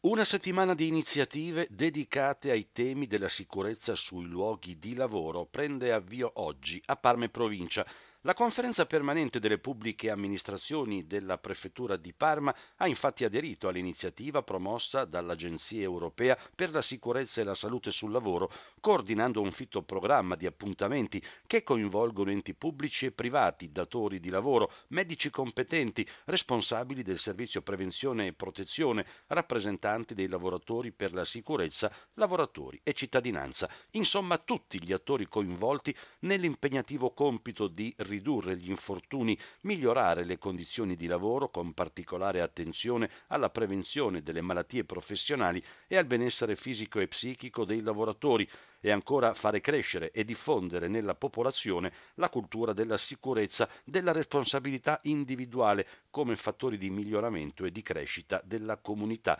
Una settimana di iniziative dedicate ai temi della sicurezza sui luoghi di lavoro prende avvio oggi a Parme Provincia la conferenza permanente delle pubbliche amministrazioni della Prefettura di Parma ha infatti aderito all'iniziativa promossa dall'Agenzia europea per la sicurezza e la salute sul lavoro, coordinando un fitto programma di appuntamenti che coinvolgono enti pubblici e privati, datori di lavoro, medici competenti, responsabili del servizio prevenzione e protezione, rappresentanti dei lavoratori per la sicurezza, lavoratori e cittadinanza, insomma tutti gli attori coinvolti nell'impegnativo compito di risolvere ridurre gli infortuni, migliorare le condizioni di lavoro con particolare attenzione alla prevenzione delle malattie professionali e al benessere fisico e psichico dei lavoratori e ancora fare crescere e diffondere nella popolazione la cultura della sicurezza, della responsabilità individuale come fattori di miglioramento e di crescita della comunità.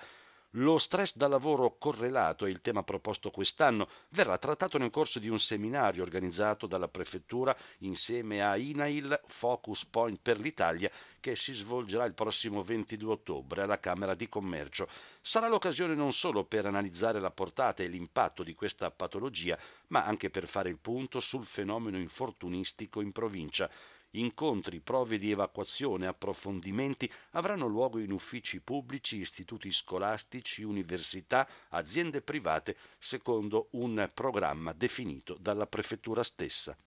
Lo stress da lavoro correlato è il tema proposto quest'anno, verrà trattato nel corso di un seminario organizzato dalla Prefettura insieme a INAIL Focus Point per l'Italia che si svolgerà il prossimo 22 ottobre alla Camera di Commercio. Sarà l'occasione non solo per analizzare la portata e l'impatto di questa patologia, ma anche per fare il punto sul fenomeno infortunistico in provincia. Incontri, prove di evacuazione, approfondimenti avranno luogo in uffici pubblici, istituti scolastici, università, aziende private, secondo un programma definito dalla prefettura stessa.